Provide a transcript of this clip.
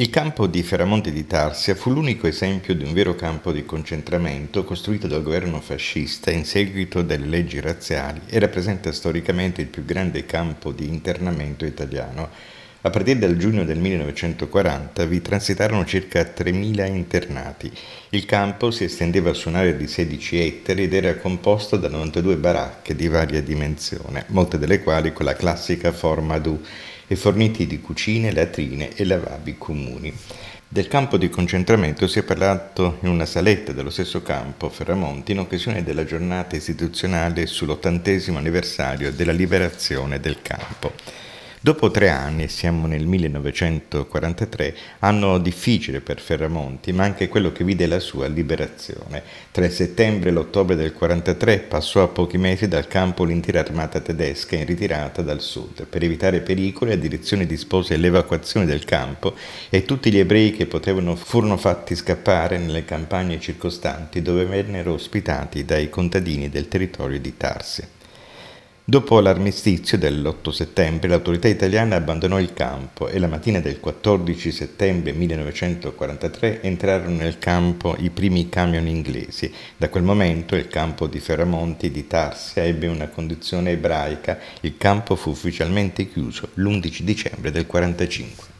Il campo di Ferramonte di Tarsia fu l'unico esempio di un vero campo di concentramento costruito dal governo fascista in seguito delle leggi razziali e rappresenta storicamente il più grande campo di internamento italiano a partire dal giugno del 1940 vi transitarono circa 3.000 internati. Il campo si estendeva su un'area di 16 ettari ed era composto da 92 baracche di varia dimensione, molte delle quali con la classica forma ad U e forniti di cucine, latrine e lavabi comuni. Del campo di concentramento si è parlato in una saletta dello stesso campo Ferramonti in occasione della giornata istituzionale sull'ottantesimo anniversario della liberazione del campo. Dopo tre anni, siamo nel 1943, anno difficile per Ferramonti, ma anche quello che vide la sua liberazione. Tra il settembre e l'ottobre del 1943 passò a pochi mesi dal campo l'intera armata tedesca in ritirata dal sud. Per evitare pericoli, la direzione dispose l'evacuazione del campo e tutti gli ebrei che potevano furono fatti scappare nelle campagne circostanti dove vennero ospitati dai contadini del territorio di Tarsi. Dopo l'armistizio dell'8 settembre l'autorità italiana abbandonò il campo e la mattina del 14 settembre 1943 entrarono nel campo i primi camion inglesi. Da quel momento il campo di Ferramonti di Tarsia ebbe una condizione ebraica. Il campo fu ufficialmente chiuso l'11 dicembre del 1945.